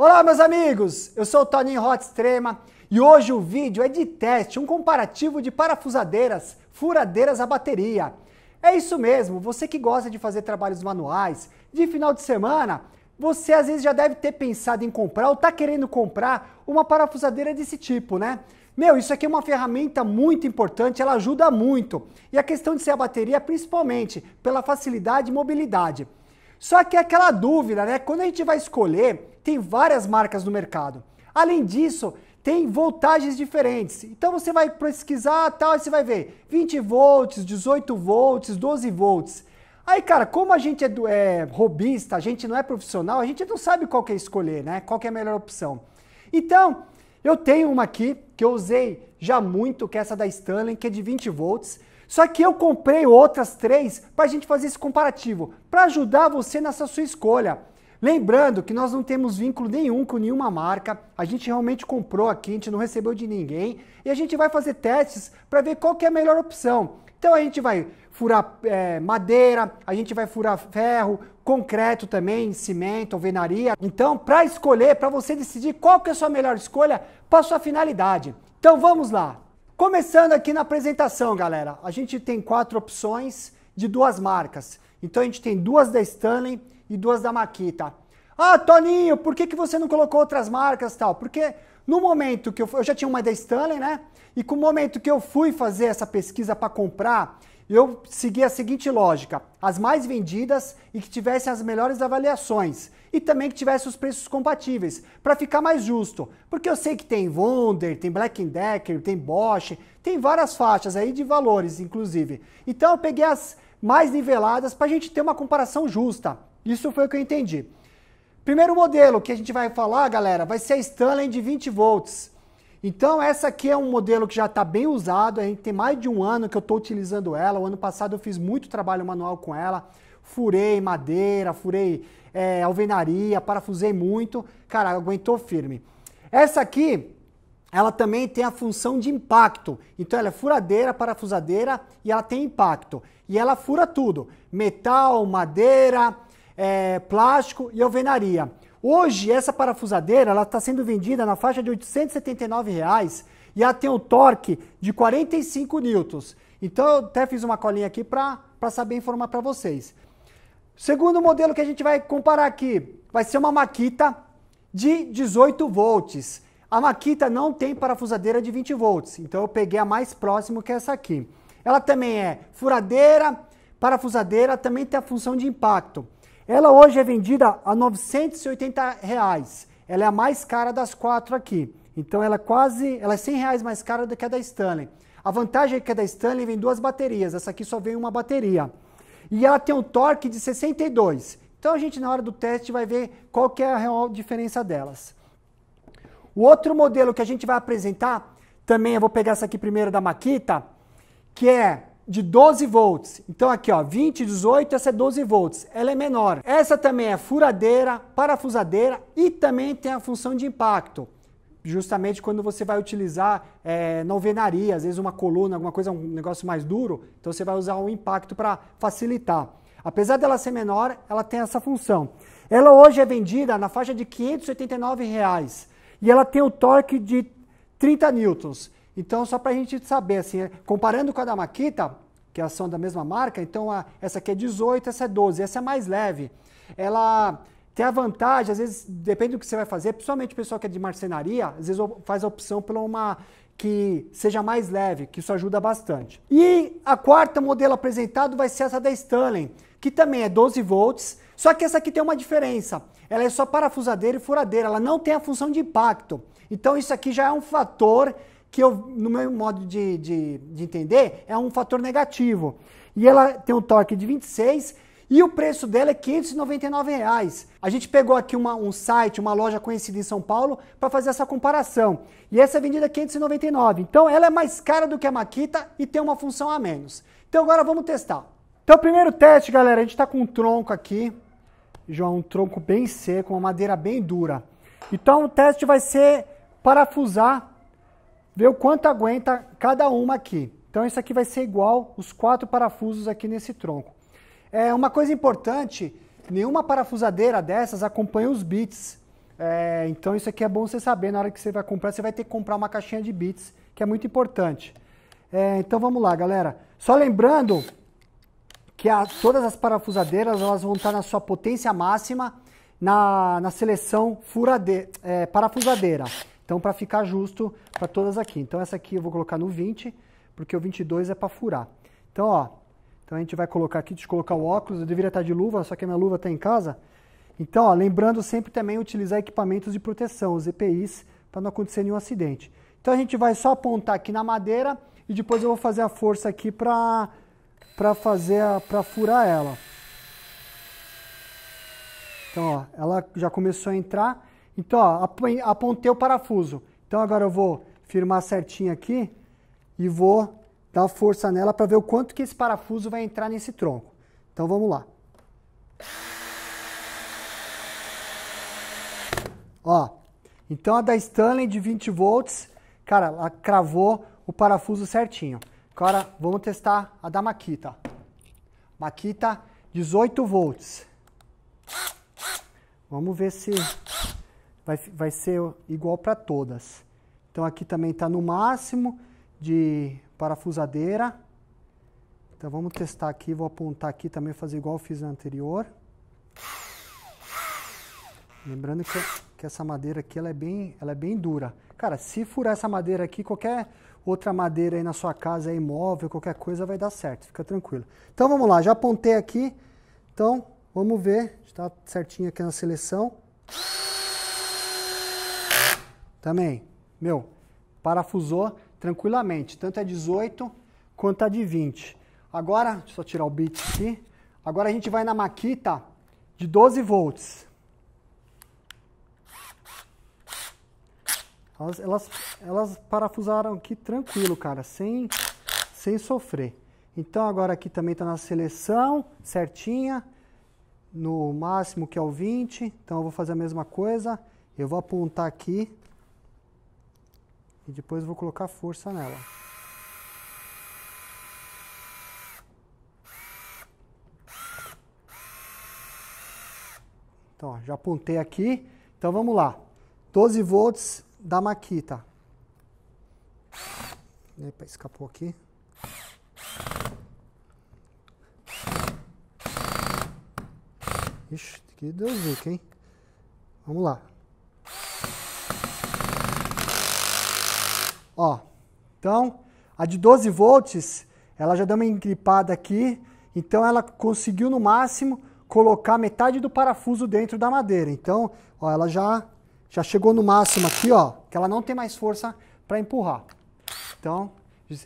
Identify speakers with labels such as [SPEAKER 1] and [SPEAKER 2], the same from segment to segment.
[SPEAKER 1] Olá, meus amigos! Eu sou o Toninho Hot Extrema e hoje o vídeo é de teste, um comparativo de parafusadeiras, furadeiras a bateria. É isso mesmo, você que gosta de fazer trabalhos manuais, de final de semana, você às vezes já deve ter pensado em comprar ou tá querendo comprar uma parafusadeira desse tipo, né? Meu, isso aqui é uma ferramenta muito importante, ela ajuda muito. E a questão de ser a bateria, principalmente, pela facilidade e mobilidade. Só que é aquela dúvida, né? Quando a gente vai escolher, tem várias marcas no mercado. Além disso, tem voltagens diferentes. Então você vai pesquisar tal e você vai ver 20 volts, 18 volts, 12 volts. Aí, cara, como a gente é, do, é robista, a gente não é profissional, a gente não sabe qual que é escolher, né? Qual que é a melhor opção. Então, eu tenho uma aqui que eu usei já muito, que é essa da Stanley, que é de 20 volts. Só que eu comprei outras três para a gente fazer esse comparativo, para ajudar você nessa sua escolha. Lembrando que nós não temos vínculo nenhum com nenhuma marca, a gente realmente comprou aqui, a gente não recebeu de ninguém e a gente vai fazer testes para ver qual é a melhor opção. Então a gente vai furar é, madeira, a gente vai furar ferro, concreto também, cimento, alvenaria. Então, para escolher, para você decidir qual que é a sua melhor escolha para sua finalidade. Então vamos lá. Começando aqui na apresentação, galera. A gente tem quatro opções de duas marcas. Então a gente tem duas da Stanley e duas da Maquita. Ah, Toninho, por que, que você não colocou outras marcas tal? Porque no momento que eu, eu já tinha uma da Stanley, né? E com o momento que eu fui fazer essa pesquisa para comprar, eu segui a seguinte lógica: as mais vendidas e que tivessem as melhores avaliações e também que tivesse os preços compatíveis, para ficar mais justo. Porque eu sei que tem Wonder, tem Black Decker, tem Bosch, tem várias faixas aí de valores, inclusive. Então eu peguei as mais niveladas para a gente ter uma comparação justa. Isso foi o que eu entendi. Primeiro modelo que a gente vai falar, galera, vai ser a Stanley de 20 volts. Então essa aqui é um modelo que já está bem usado, a gente tem mais de um ano que eu estou utilizando ela. O ano passado eu fiz muito trabalho manual com ela, furei madeira, furei é, alvenaria, parafusei muito, cara, aguentou firme. Essa aqui, ela também tem a função de impacto, então ela é furadeira, parafusadeira e ela tem impacto. E ela fura tudo, metal, madeira, é, plástico e alvenaria. Hoje, essa parafusadeira ela está sendo vendida na faixa de R$ 879 reais, e ela tem um torque de 45 newtons. Então, eu até fiz uma colinha aqui para saber informar para vocês. Segundo modelo que a gente vai comparar aqui, vai ser uma Makita de 18 volts. A Makita não tem parafusadeira de 20 volts, então eu peguei a mais próxima que é essa aqui. Ela também é furadeira, parafusadeira, também tem a função de impacto. Ela hoje é vendida a 980 reais. Ela é a mais cara das quatro aqui. Então ela é quase, ela é 100 reais mais cara do que a da Stanley. A vantagem é que a da Stanley vem duas baterias, essa aqui só vem uma bateria. E ela tem um torque de 62. Então a gente na hora do teste vai ver qual que é a real diferença delas. O outro modelo que a gente vai apresentar, também eu vou pegar essa aqui primeiro da Makita, que é de 12 volts. Então aqui ó, 20, 18, essa é 12 volts, ela é menor. Essa também é furadeira, parafusadeira e também tem a função de impacto. Justamente quando você vai utilizar é, alvenaria, às vezes uma coluna, alguma coisa, um negócio mais duro, então você vai usar um impacto para facilitar. Apesar dela ser menor, ela tem essa função. Ela hoje é vendida na faixa de R$ 589 reais, e ela tem o torque de 30 newtons. Então, só para a gente saber, assim, é, comparando com a da Makita, que são é da mesma marca, então a, essa aqui é 18, essa é 12, essa é mais leve. Ela tem a vantagem, às vezes, depende do que você vai fazer, principalmente o pessoal que é de marcenaria, às vezes faz a opção por uma que seja mais leve, que isso ajuda bastante. E a quarta modelo apresentado vai ser essa da Stanley, que também é 12 volts, só que essa aqui tem uma diferença. Ela é só parafusadeira e furadeira, ela não tem a função de impacto. Então isso aqui já é um fator que eu, no meu modo de, de, de entender, é um fator negativo. E ela tem um torque de 26 e o preço dela é 599 reais. A gente pegou aqui uma, um site, uma loja conhecida em São Paulo, para fazer essa comparação. E essa é vendida 599. Então ela é mais cara do que a Makita e tem uma função a menos. Então agora vamos testar. Então primeiro teste, galera, a gente está com um tronco aqui. João, um tronco bem seco, uma madeira bem dura. Então o teste vai ser parafusar ver o quanto aguenta cada uma aqui. Então isso aqui vai ser igual os quatro parafusos aqui nesse tronco. É uma coisa importante, nenhuma parafusadeira dessas acompanha os bits. É, então isso aqui é bom você saber, na hora que você vai comprar, você vai ter que comprar uma caixinha de bits, que é muito importante. É, então vamos lá, galera. Só lembrando que a, todas as parafusadeiras elas vão estar na sua potência máxima na, na seleção furade, é, parafusadeira. Então, para ficar justo para todas aqui. Então, essa aqui eu vou colocar no 20, porque o 22 é para furar. Então, ó, então a gente vai colocar aqui, deixa eu colocar o óculos, eu deveria estar tá de luva, só que a minha luva está em casa. Então, ó, lembrando sempre também utilizar equipamentos de proteção, os EPIs, para não acontecer nenhum acidente. Então, a gente vai só apontar aqui na madeira e depois eu vou fazer a força aqui para para fazer para furar ela. Então, ó, ela já começou a entrar então, ó, apontei o parafuso. Então agora eu vou firmar certinho aqui e vou dar força nela para ver o quanto que esse parafuso vai entrar nesse tronco. Então vamos lá. Ó, então a da Stanley de 20 volts, cara, ela cravou o parafuso certinho. Agora vamos testar a da Makita. Makita 18 volts. Vamos ver se vai, vai ser igual para todas. Então aqui também está no máximo de parafusadeira. Então vamos testar aqui, vou apontar aqui também, fazer igual eu fiz na anterior. Lembrando que, que essa madeira aqui ela é, bem, ela é bem dura. Cara, se furar essa madeira aqui, qualquer outra madeira aí na sua casa, imóvel, qualquer coisa vai dar certo, fica tranquilo. Então vamos lá, já apontei aqui. Então vamos ver, está certinho aqui na seleção. Também, meu, parafusou tranquilamente, tanto a é 18 quanto a é de 20. Agora, deixa eu só tirar o bit aqui. Agora a gente vai na maquita de 12 volts. Elas, elas, elas parafusaram aqui tranquilo, cara, sem, sem sofrer. Então agora aqui também está na seleção, certinha, no máximo que é o 20. Então eu vou fazer a mesma coisa, eu vou apontar aqui e depois vou colocar força nela. Então, já apontei aqui. Então vamos lá. 12 volts da Makita. Epa, escapou aqui. Ixi, que deu zica, hein? Vamos lá. Ó, então, a de 12 volts, ela já deu uma encripada aqui, então ela conseguiu no máximo colocar metade do parafuso dentro da madeira. Então, ó, ela já, já chegou no máximo aqui, ó, que ela não tem mais força para empurrar. Então,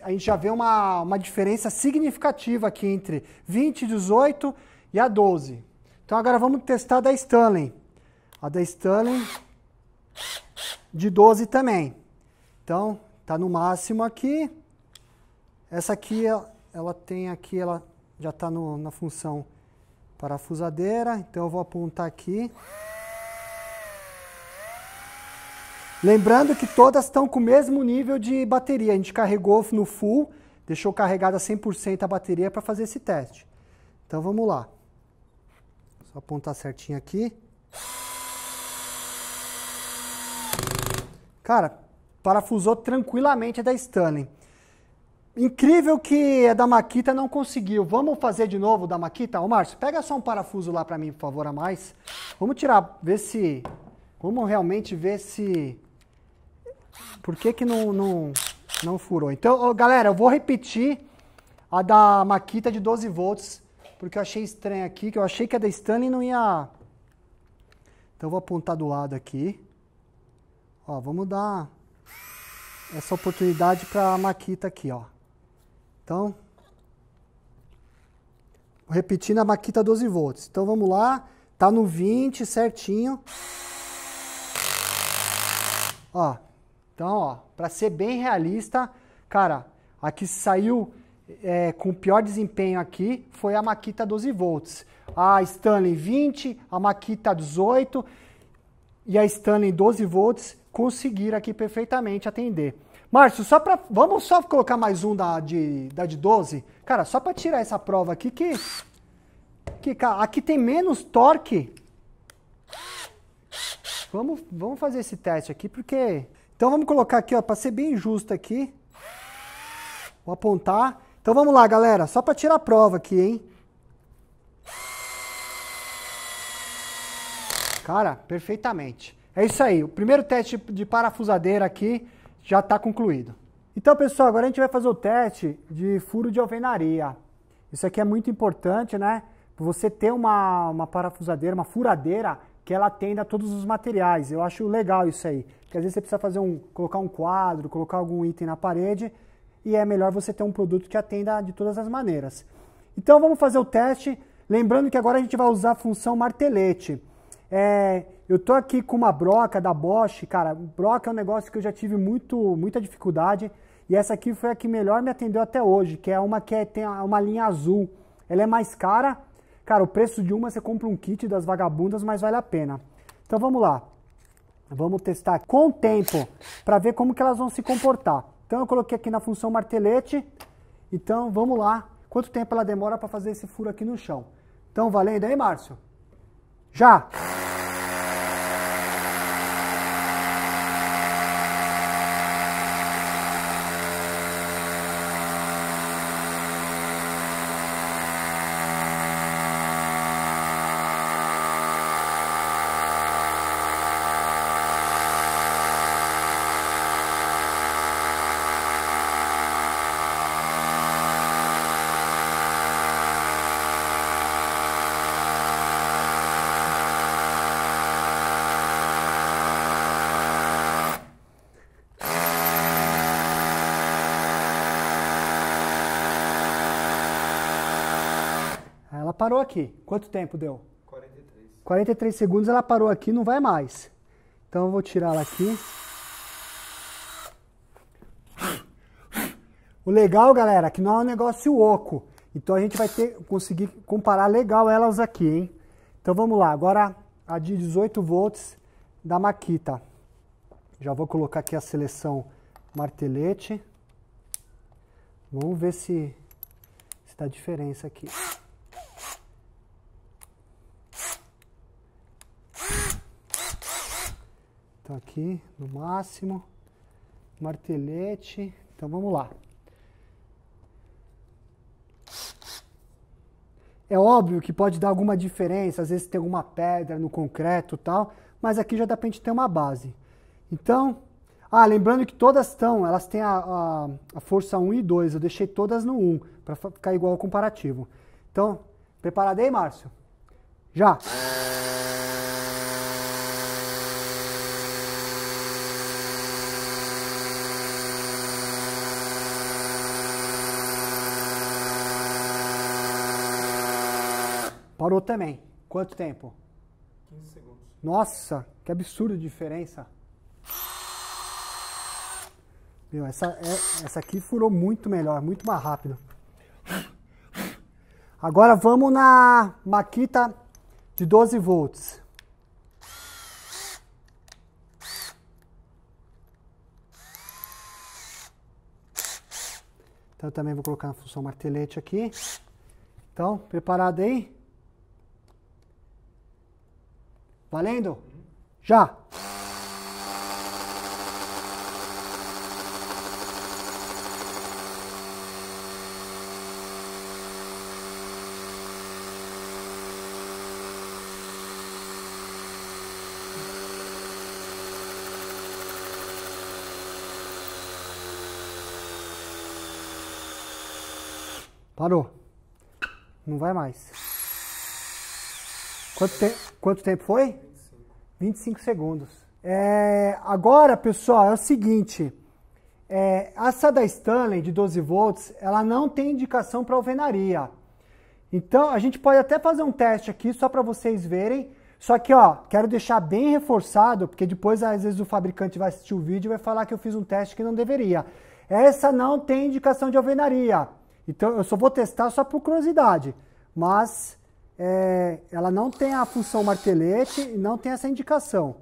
[SPEAKER 1] a gente já vê uma, uma diferença significativa aqui entre 20, 18 e a 12. Então agora vamos testar a da Stanley. A da Stanley de 12 também. Então, está no máximo aqui. Essa aqui, ela, ela tem aqui, ela já está na função parafusadeira, então eu vou apontar aqui. Lembrando que todas estão com o mesmo nível de bateria. A gente carregou no full, deixou carregada 100% a bateria para fazer esse teste. Então vamos lá. Só apontar certinho aqui. Cara, parafusou tranquilamente a da Stanley. Incrível que a da Makita não conseguiu. Vamos fazer de novo da Makita? Ô, Márcio, pega só um parafuso lá para mim, por favor, a mais. Vamos tirar, ver se... Vamos realmente ver se... Por que que não, não, não furou? Então, ô, galera, eu vou repetir a da Makita de 12 volts, porque eu achei estranho aqui, que eu achei que a da Stanley não ia... Então, eu vou apontar do lado aqui. Ó, vamos dar essa oportunidade para a Maquita aqui, ó. Então, repetindo a Maquita 12 volts. Então vamos lá, tá no 20 certinho. Ó, então, ó, para ser bem realista, cara, aqui saiu é, com pior desempenho aqui foi a Maquita 12 volts. A Stanley 20, a Maquita 18 e a Stanley 12 volts conseguiram aqui perfeitamente atender. Márcio, só para vamos só colocar mais um da de da de 12, cara, só para tirar essa prova aqui que que cara, aqui tem menos torque. Vamos vamos fazer esse teste aqui porque então vamos colocar aqui, ó, para ser bem justo aqui. Vou apontar. Então vamos lá, galera, só para tirar a prova aqui, hein? Cara, perfeitamente. É isso aí. O primeiro teste de parafusadeira aqui já está concluído. Então, pessoal, agora a gente vai fazer o teste de furo de alvenaria. Isso aqui é muito importante, né? Você ter uma, uma parafusadeira, uma furadeira que ela atenda a todos os materiais. Eu acho legal isso aí. Porque às vezes você precisa fazer um, colocar um quadro, colocar algum item na parede e é melhor você ter um produto que atenda de todas as maneiras. Então, vamos fazer o teste. Lembrando que agora a gente vai usar a função martelete. É, eu tô aqui com uma broca da Bosch, cara. Broca é um negócio que eu já tive muito, muita dificuldade. E essa aqui foi a que melhor me atendeu até hoje, que é uma que é, tem uma linha azul. Ela é mais cara. Cara, o preço de uma você compra um kit das vagabundas, mas vale a pena. Então vamos lá. Vamos testar com o tempo para ver como que elas vão se comportar. Então eu coloquei aqui na função martelete. Então vamos lá. Quanto tempo ela demora para fazer esse furo aqui no chão? Então valendo aí, Márcio? Já! parou aqui. Quanto tempo deu? 43. 43 segundos ela parou aqui, não vai mais. Então eu vou tirar ela aqui. O legal, galera, é que não é um negócio oco. Então a gente vai ter, conseguir comparar legal elas aqui, hein? Então vamos lá, agora a de 18 volts da Makita. Já vou colocar aqui a seleção martelete. Vamos ver se, se dá diferença aqui. colocar aqui no máximo. Martelete. Então vamos lá. É óbvio que pode dar alguma diferença, às vezes tem alguma pedra no concreto tal, mas aqui já dá para a gente ter uma base. Então, ah, lembrando que todas estão, elas têm a, a, a, força 1 e 2, eu deixei todas no 1, para ficar igual ao comparativo. Então, preparado aí, Márcio? Já! Parou também. Quanto tempo? 15 segundos. Nossa, que absurdo de diferença. Meu, essa, é, essa aqui furou muito melhor, muito mais rápido. Agora vamos na maquita de 12 volts. Então eu também vou colocar a função martelete aqui. Então, preparado aí? Valendo? Já! Parou. Não vai mais. Quanto tempo? Quanto tempo foi? 25, 25 segundos. É, agora, pessoal, é o seguinte. É, essa da Stanley de 12 volts, ela não tem indicação para alvenaria. Então, a gente pode até fazer um teste aqui só para vocês verem. Só que, ó, quero deixar bem reforçado, porque depois às vezes o fabricante vai assistir o vídeo e vai falar que eu fiz um teste que não deveria. Essa não tem indicação de alvenaria. Então, eu só vou testar só por curiosidade. Mas é, ela não tem a função martelete e não tem essa indicação.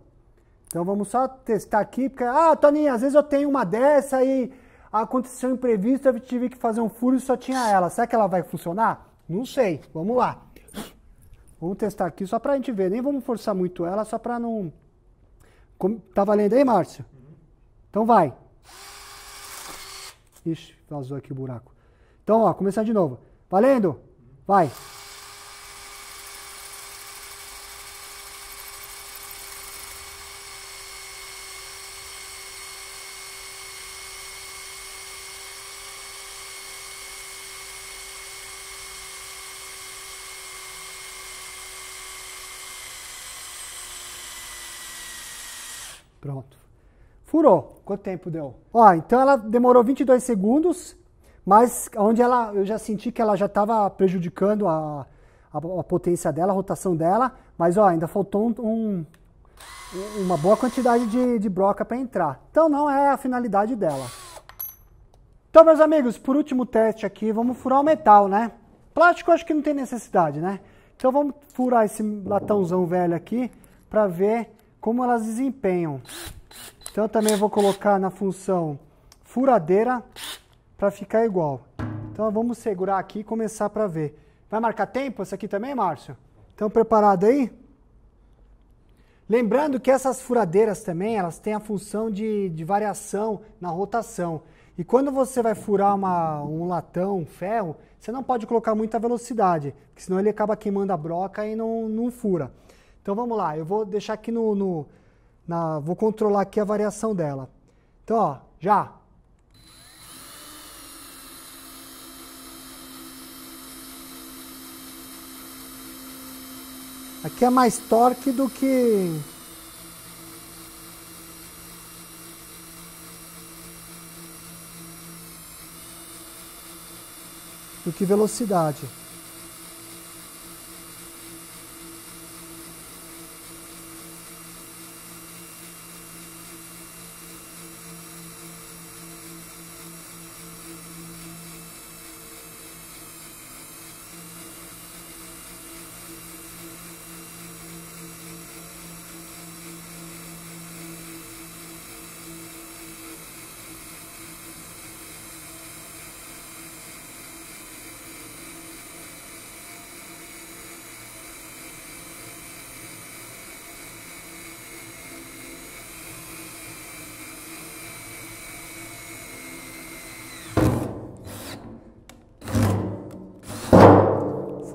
[SPEAKER 1] Então vamos só testar aqui, porque, ah, Toninho, às vezes eu tenho uma dessa e aconteceu um imprevisto, eu tive que fazer um furo e só tinha ela. Será que ela vai funcionar? Não sei, vamos lá. Vamos testar aqui só para a gente ver, nem vamos forçar muito ela, só para não... Como, tá valendo aí, Márcio? Então vai. Ixi, vazou aqui o buraco. Então, ó, começar de novo. Valendo? Vai. Pronto. Furou. Quanto tempo deu? Ó, então ela demorou 22 segundos, mas onde ela, eu já senti que ela já estava prejudicando a, a, a, potência dela, a rotação dela, mas ó, ainda faltou um, um, uma boa quantidade de, de broca para entrar. Então não é a finalidade dela. Então, meus amigos, por último teste aqui, vamos furar o metal, né? Plástico acho que não tem necessidade, né? Então vamos furar esse latãozão velho aqui para ver como elas desempenham. Então eu também vou colocar na função furadeira para ficar igual. Então vamos segurar aqui e começar para ver. Vai marcar tempo essa aqui também, Márcio? Então preparado aí? Lembrando que essas furadeiras também, elas têm a função de, de variação na rotação. E quando você vai furar uma, um latão, um ferro, você não pode colocar muita velocidade, porque senão ele acaba queimando a broca e não, não fura. Então vamos lá, eu vou deixar aqui no, no na, vou controlar aqui a variação dela. Então, ó, já. Aqui é mais torque do que do que velocidade.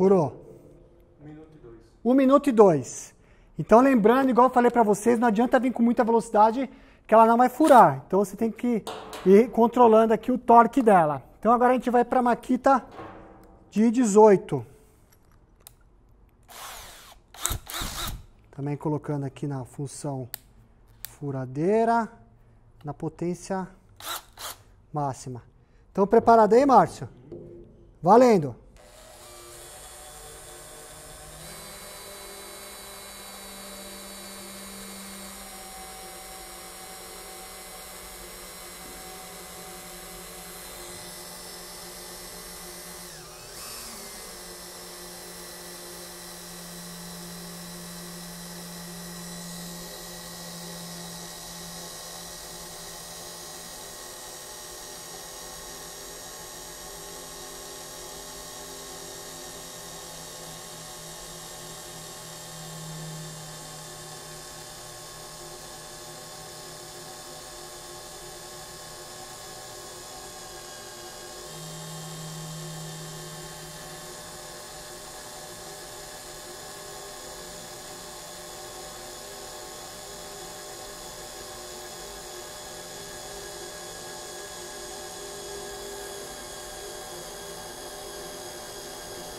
[SPEAKER 1] Curou? Um minuto e dois. Um minuto e dois. Então, lembrando, igual eu falei para vocês, não adianta vir com muita velocidade que ela não vai furar. Então, você tem que ir controlando aqui o torque dela. Então, agora a gente vai para a maquita de 18. Também colocando aqui na função furadeira, na potência máxima. Então, preparado aí, Márcio? Valendo!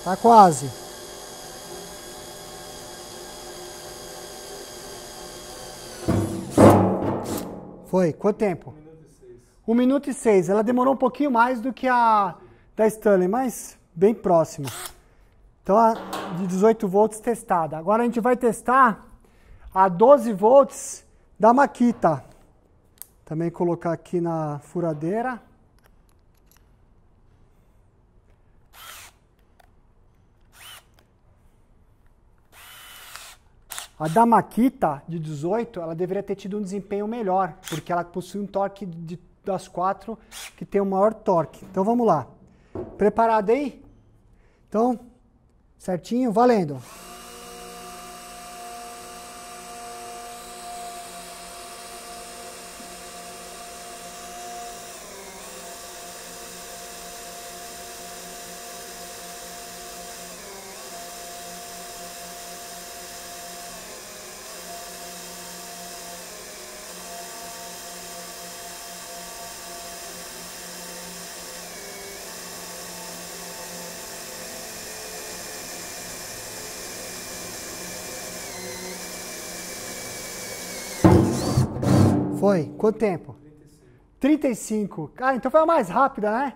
[SPEAKER 1] Tá quase. Foi. Quanto tempo? 1 um minuto e 6. Ela demorou um pouquinho mais do que a da Stanley, mas bem próxima. Então, a de 18 volts testada. Agora a gente vai testar a 12 volts da Makita. Também colocar aqui na furadeira. A da Makita, de 18, ela deveria ter tido um desempenho melhor, porque ela possui um torque de, das quatro que tem o maior torque. Então vamos lá. Preparado aí? Então, certinho? Valendo! Foi? Quanto tempo? 35. 35. Ah, então foi a mais rápida, né?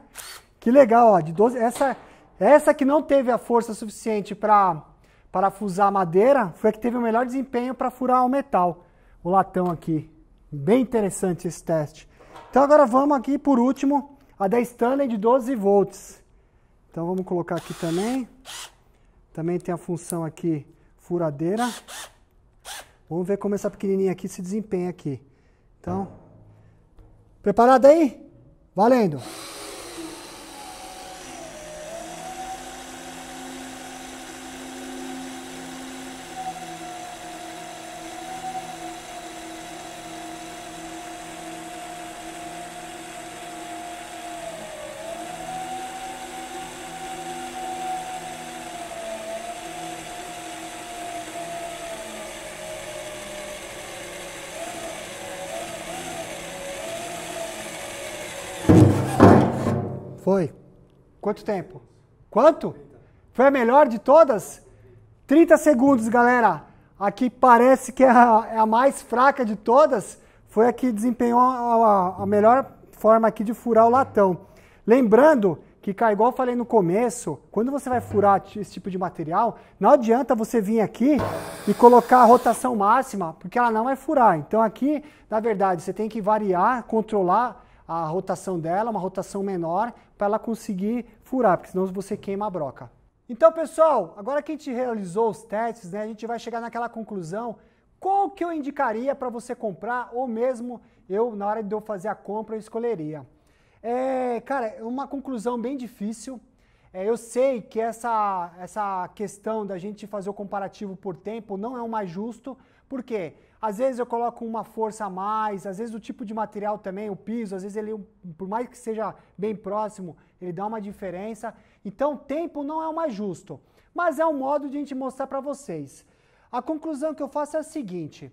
[SPEAKER 1] Que legal, ó. De 12, essa, essa que não teve a força suficiente para parafusar a madeira foi a que teve o melhor desempenho para furar o metal, o latão aqui. Bem interessante esse teste. Então agora vamos aqui por último a da Stanley de 12 volts. Então vamos colocar aqui também. Também tem a função aqui furadeira. Vamos ver como essa pequenininha aqui se desempenha aqui. Então, preparado aí? Valendo! Foi. Quanto tempo? Quanto? Foi a melhor de todas? 30 segundos, galera. Aqui parece que é a, é a, mais fraca de todas. Foi a que desempenhou a, a, a melhor forma aqui de furar o latão. Lembrando que, cara, igual eu falei no começo, quando você vai furar esse tipo de material, não adianta você vir aqui e colocar a rotação máxima, porque ela não vai furar. Então aqui, na verdade, você tem que variar, controlar a rotação dela, uma rotação menor, para ela conseguir furar, porque senão você queima a broca. Então, pessoal, agora que a gente realizou os testes, né, a gente vai chegar naquela conclusão, qual que eu indicaria para você comprar, ou mesmo eu, na hora de eu fazer a compra, eu escolheria. É, cara, é uma conclusão bem difícil, é, eu sei que essa, essa questão da gente fazer o comparativo por tempo não é o mais justo, porque às vezes eu coloco uma força a mais, às vezes o tipo de material também, o piso, às vezes ele, por mais que seja bem próximo, ele dá uma diferença. Então, tempo não é o mais justo, mas é um modo de a gente mostrar para vocês. A conclusão que eu faço é a seguinte: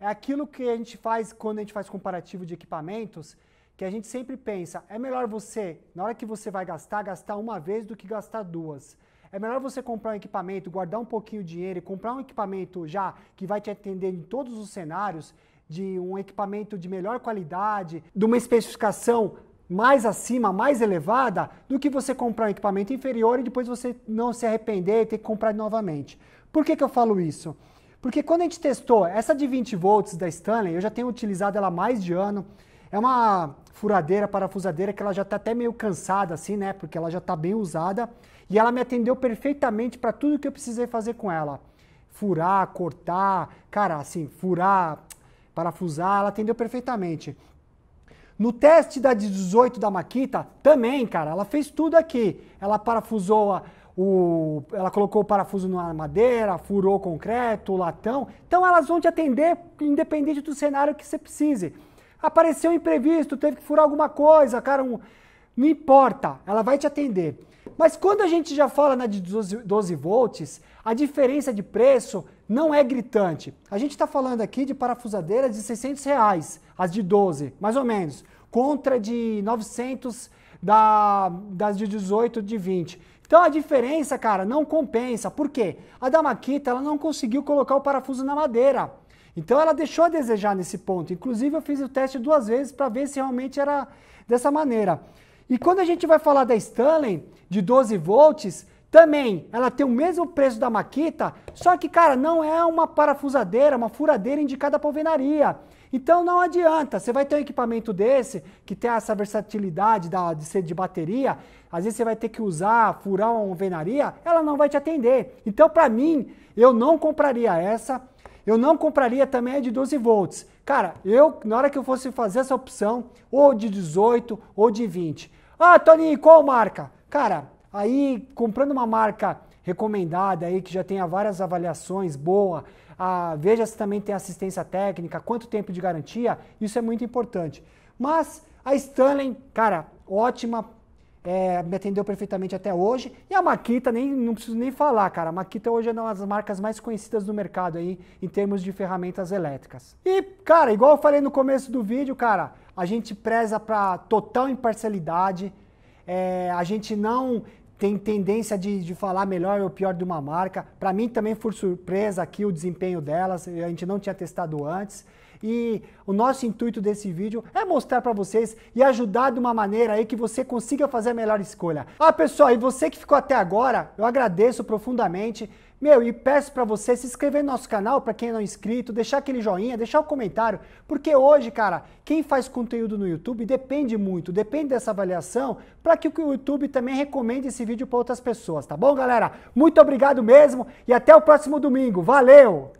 [SPEAKER 1] é aquilo que a gente faz quando a gente faz comparativo de equipamentos, que a gente sempre pensa, é melhor você, na hora que você vai gastar, gastar uma vez do que gastar duas. É melhor você comprar um equipamento, guardar um pouquinho de dinheiro e comprar um equipamento já que vai te atender em todos os cenários, de um equipamento de melhor qualidade, de uma especificação mais acima, mais elevada, do que você comprar um equipamento inferior e depois você não se arrepender e ter que comprar novamente. Por que, que eu falo isso? Porque quando a gente testou essa de 20 volts da Stanley, eu já tenho utilizado ela mais de ano. É uma furadeira, parafusadeira que ela já está até meio cansada assim, né? Porque ela já está bem usada. E ela me atendeu perfeitamente para tudo que eu precisei fazer com ela. Furar, cortar, cara, assim, furar, parafusar, ela atendeu perfeitamente. No teste da 18 da Maquita, também, cara, ela fez tudo aqui. Ela parafusou a, o, ela colocou o parafuso na madeira, furou o concreto, o latão. Então elas vão te atender independente do cenário que você precise. Apareceu um imprevisto, teve que furar alguma coisa, cara, um, não importa, ela vai te atender. Mas quando a gente já fala na de 12, 12 volts, a diferença de preço não é gritante. A gente está falando aqui de parafusadeiras de 600 reais, as de 12, mais ou menos, contra de 900 da, das de 18, de 20. Então a diferença, cara, não compensa. Por quê? A da Makita, ela não conseguiu colocar o parafuso na madeira. Então ela deixou a desejar nesse ponto. Inclusive eu fiz o teste duas vezes para ver se realmente era dessa maneira. E quando a gente vai falar da Stanley, de 12 volts, também ela tem o mesmo preço da Makita, só que, cara, não é uma parafusadeira, uma furadeira indicada para alvenaria. Então não adianta, você vai ter um equipamento desse, que tem essa versatilidade da, de ser de bateria, às vezes você vai ter que usar, furar uma alvenaria, ela não vai te atender. Então para mim, eu não compraria essa, eu não compraria também a de 12 volts. Cara, eu, na hora que eu fosse fazer essa opção, ou de 18 ou de 20. Ah, Toninho, qual marca? Cara, aí comprando uma marca recomendada aí que já tenha várias avaliações boa, a, veja se também tem assistência técnica, quanto tempo de garantia, isso é muito importante. Mas a Stanley, cara, ótima, é, me atendeu perfeitamente até hoje. E a Makita, nem, não preciso nem falar, cara. A Makita hoje é uma das marcas mais conhecidas do mercado aí, em termos de ferramentas elétricas. E, cara, igual eu falei no começo do vídeo, cara, a gente preza para total imparcialidade, é, a gente não tem tendência de, de falar melhor ou pior de uma marca. Para mim também foi surpresa aqui o desempenho delas, a gente não tinha testado antes. E o nosso intuito desse vídeo é mostrar para vocês e ajudar de uma maneira aí que você consiga fazer a melhor escolha. Ah, pessoal, e você que ficou até agora, eu agradeço profundamente. Meu, e peço para você se inscrever no nosso canal, para quem é não é inscrito, deixar aquele joinha, deixar o um comentário, porque hoje, cara, quem faz conteúdo no YouTube depende muito, depende dessa avaliação, para que o YouTube também recomende esse vídeo para outras pessoas, tá bom, galera? Muito obrigado mesmo e até o próximo domingo. Valeu!